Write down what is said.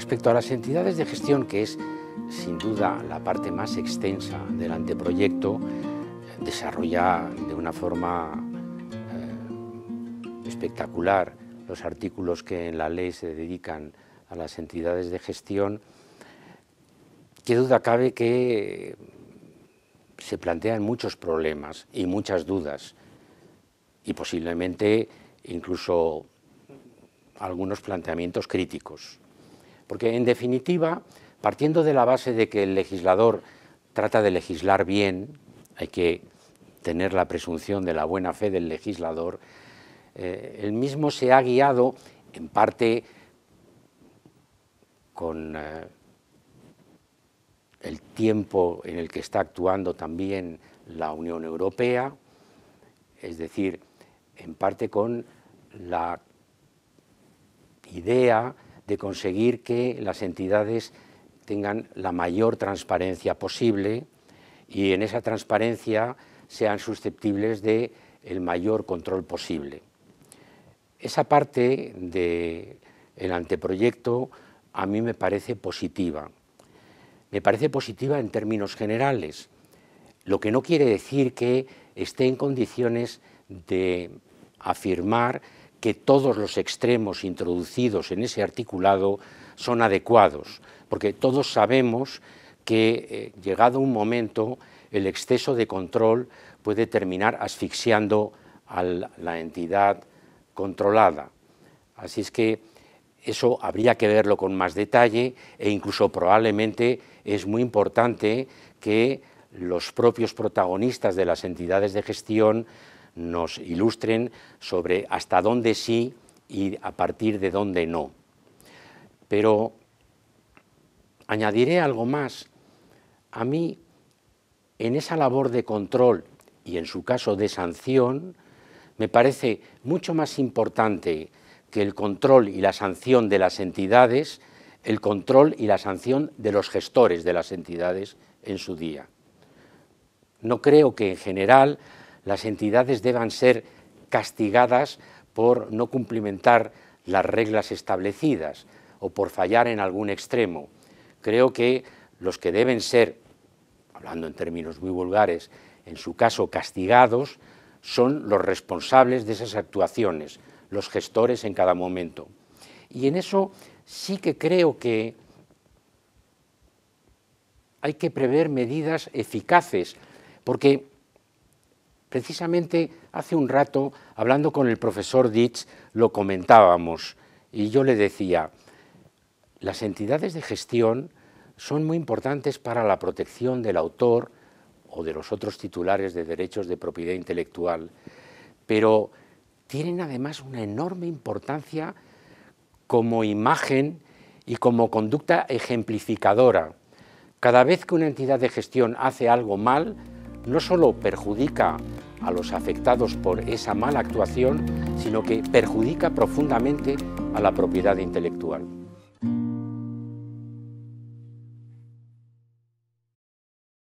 Respecto a las entidades de gestión, que es sin duda la parte más extensa del anteproyecto, desarrolla de una forma eh, espectacular los artículos que en la ley se dedican a las entidades de gestión. Qué duda cabe que se plantean muchos problemas y muchas dudas y posiblemente incluso algunos planteamientos críticos. Porque, en definitiva, partiendo de la base de que el legislador trata de legislar bien, hay que tener la presunción de la buena fe del legislador, eh, el mismo se ha guiado en parte con eh, el tiempo en el que está actuando también la Unión Europea, es decir, en parte con la idea de conseguir que las entidades tengan la mayor transparencia posible y en esa transparencia sean susceptibles de el mayor control posible. Esa parte del anteproyecto a mí me parece positiva. Me parece positiva en términos generales, lo que no quiere decir que esté en condiciones de afirmar que todos los extremos introducidos en ese articulado son adecuados, porque todos sabemos que eh, llegado un momento el exceso de control puede terminar asfixiando a la entidad controlada. Así es que eso habría que verlo con más detalle e incluso probablemente es muy importante que los propios protagonistas de las entidades de gestión nos ilustren sobre hasta dónde sí y a partir de dónde no. Pero añadiré algo más. A mí, en esa labor de control y en su caso de sanción, me parece mucho más importante que el control y la sanción de las entidades, el control y la sanción de los gestores de las entidades en su día. No creo que en general las entidades deban ser castigadas por no cumplimentar las reglas establecidas o por fallar en algún extremo. Creo que los que deben ser, hablando en términos muy vulgares, en su caso castigados, son los responsables de esas actuaciones, los gestores en cada momento. Y en eso sí que creo que hay que prever medidas eficaces, porque Precisamente hace un rato, hablando con el profesor Ditch, lo comentábamos y yo le decía, las entidades de gestión son muy importantes para la protección del autor o de los otros titulares de derechos de propiedad intelectual, pero tienen además una enorme importancia como imagen y como conducta ejemplificadora. Cada vez que una entidad de gestión hace algo mal, no solo perjudica a los afectados por esa mala actuación, sino que perjudica profundamente a la propiedad intelectual.